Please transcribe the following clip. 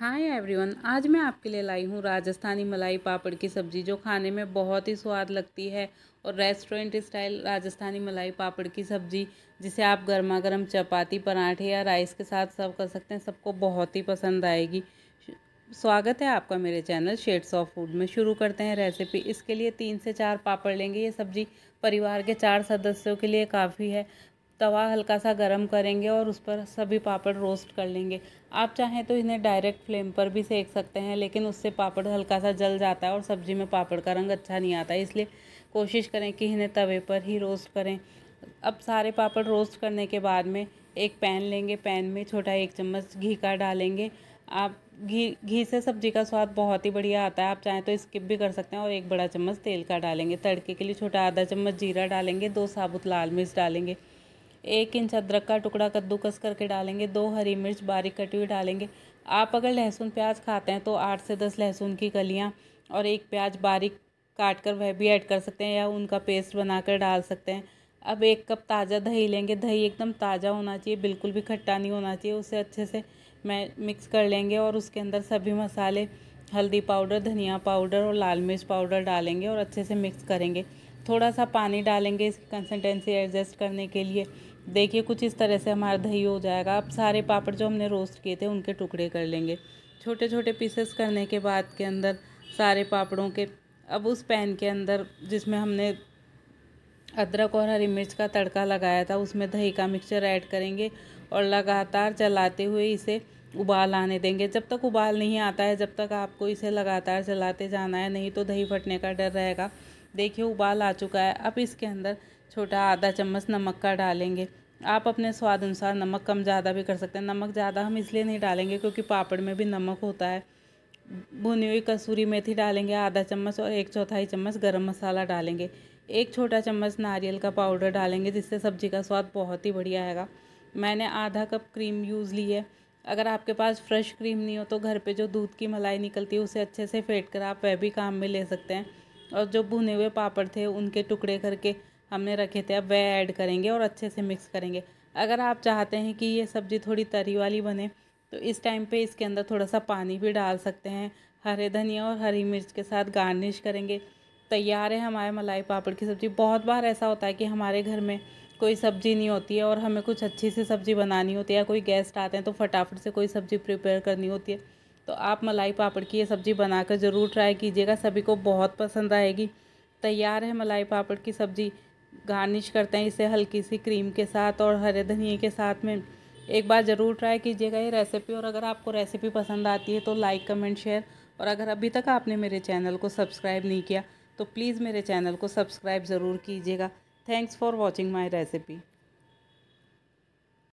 hi everyone आज मैं आपके लिए लाई हूँ राजस्थानी मलाई पापड़ की सब्ज़ी जो खाने में बहुत ही स्वाद लगती है और रेस्टोरेंट स्टाइल राजस्थानी मलाई पापड़ की सब्ज़ी जिसे आप गर्मा गर्म चपाती पराठे या राइस के साथ सर्व कर सकते हैं सबको बहुत ही पसंद आएगी स्वागत है आपका मेरे चैनल शेड्स ऑफ फूड में शुरू करते हैं रेसिपी इसके लिए तीन से चार पापड़ लेंगे ये सब्ज़ी परिवार के चार सदस्यों के लिए काफ़ी है तवा हल्का सा गर्म करेंगे और उस पर सभी पापड़ रोस्ट कर लेंगे आप चाहें तो इन्हें डायरेक्ट फ्लेम पर भी सेक सकते हैं लेकिन उससे पापड़ हल्का सा जल जाता है और सब्ज़ी में पापड़ का रंग अच्छा नहीं आता इसलिए कोशिश करें कि इन्हें तवे पर ही रोस्ट करें अब सारे पापड़ रोस्ट करने के बाद में एक पैन लेंगे पैन में छोटा एक चम्मच घी का डालेंगे आप घी घी से सब्जी का स्वाद बहुत ही बढ़िया आता है आप चाहें तो स्किप भी कर सकते हैं और एक बड़ा चम्मच तेल का डालेंगे तड़के के लिए छोटा आधा चम्मच जीरा डालेंगे दो साबुत लाल मिर्च डालेंगे एक इंच अदरक का टुकड़ा कद्दूकस करके डालेंगे दो हरी मिर्च बारीक कटी हुई डालेंगे आप अगर लहसुन प्याज खाते हैं तो आठ से दस लहसुन की कलियाँ और एक प्याज बारीक काट कर वह भी ऐड कर सकते हैं या उनका पेस्ट बनाकर डाल सकते हैं अब एक कप ताज़ा दही लेंगे दही एकदम ताज़ा होना चाहिए बिल्कुल भी खट्टा नहीं होना चाहिए उसे अच्छे से मैं मिक्स कर लेंगे और उसके अंदर सभी मसाले हल्दी पाउडर धनिया पाउडर और लाल मिर्च पाउडर डालेंगे और अच्छे से मिक्स करेंगे थोड़ा सा पानी डालेंगे इसकी कंसिस्टेंसी एडजस्ट करने के लिए देखिए कुछ इस तरह से हमारा दही हो जाएगा अब सारे पापड़ जो हमने रोस्ट किए थे उनके टुकड़े कर लेंगे छोटे छोटे पीसेस करने के बाद के अंदर सारे पापड़ों के अब उस पैन के अंदर जिसमें हमने अदरक और हरी मिर्च का तड़का लगाया था उसमें दही का मिक्सचर ऐड करेंगे और लगातार चलाते हुए इसे उबाल आने देंगे जब तक उबाल नहीं आता है जब तक आपको इसे लगातार चलाते जाना है नहीं तो दही फटने का डर रहेगा देखिए उबाल आ चुका है अब इसके अंदर छोटा आधा चम्मच नमक का डालेंगे आप अपने स्वाद अनुसार नमक कम ज़्यादा भी कर सकते हैं नमक ज़्यादा हम इसलिए नहीं डालेंगे क्योंकि पापड़ में भी नमक होता है भुनी हुई कसूरी मेथी डालेंगे आधा चम्मच और एक चौथाई चम्मच गरम मसाला डालेंगे एक छोटा चम्मच नारियल का पाउडर डालेंगे जिससे सब्ज़ी का स्वाद बहुत ही बढ़िया आएगा मैंने आधा कप क्रीम यूज़ ली है अगर आपके पास फ्रेश क्रीम नहीं हो तो घर पे जो दूध की मलाई निकलती है उसे अच्छे से फेंट कर आप वह भी काम में ले सकते हैं और जो भुने हुए पापड़ थे उनके टुकड़े करके हमने रखे थे अब वह ऐड करेंगे और अच्छे से मिक्स करेंगे अगर आप चाहते हैं कि ये सब्ज़ी थोड़ी तरी वाली बने तो इस टाइम पे इसके अंदर थोड़ा सा पानी भी डाल सकते हैं हरे धनिया और हरी मिर्च के साथ गार्निश करेंगे तैयार है हमारे मलाई पापड़ की सब्ज़ी बहुत बार ऐसा होता है कि हमारे घर में कोई सब्ज़ी नहीं होती है और हमें कुछ अच्छी सी सब्ज़ी बनानी होती है या कोई गेस्ट आते हैं तो फटाफट से कोई सब्ज़ी प्रिपेयर करनी होती है तो आप मलाई पापड़ की ये सब्ज़ी बनाकर ज़रूर ट्राई कीजिएगा सभी को बहुत पसंद आएगी तैयार है मलाई पापड़ की सब्ज़ी गार्निश करते हैं इसे हल्की सी क्रीम के साथ और हरे धनिए के साथ में एक बार ज़रूर ट्राई कीजिएगा ये रेसिपी और अगर आपको रेसिपी पसंद आती है तो लाइक कमेंट शेयर और अगर अभी तक आपने मेरे चैनल को सब्सक्राइब नहीं किया तो प्लीज़ मेरे चैनल को सब्सक्राइब ज़रूर कीजिएगा thanks for watching my recipe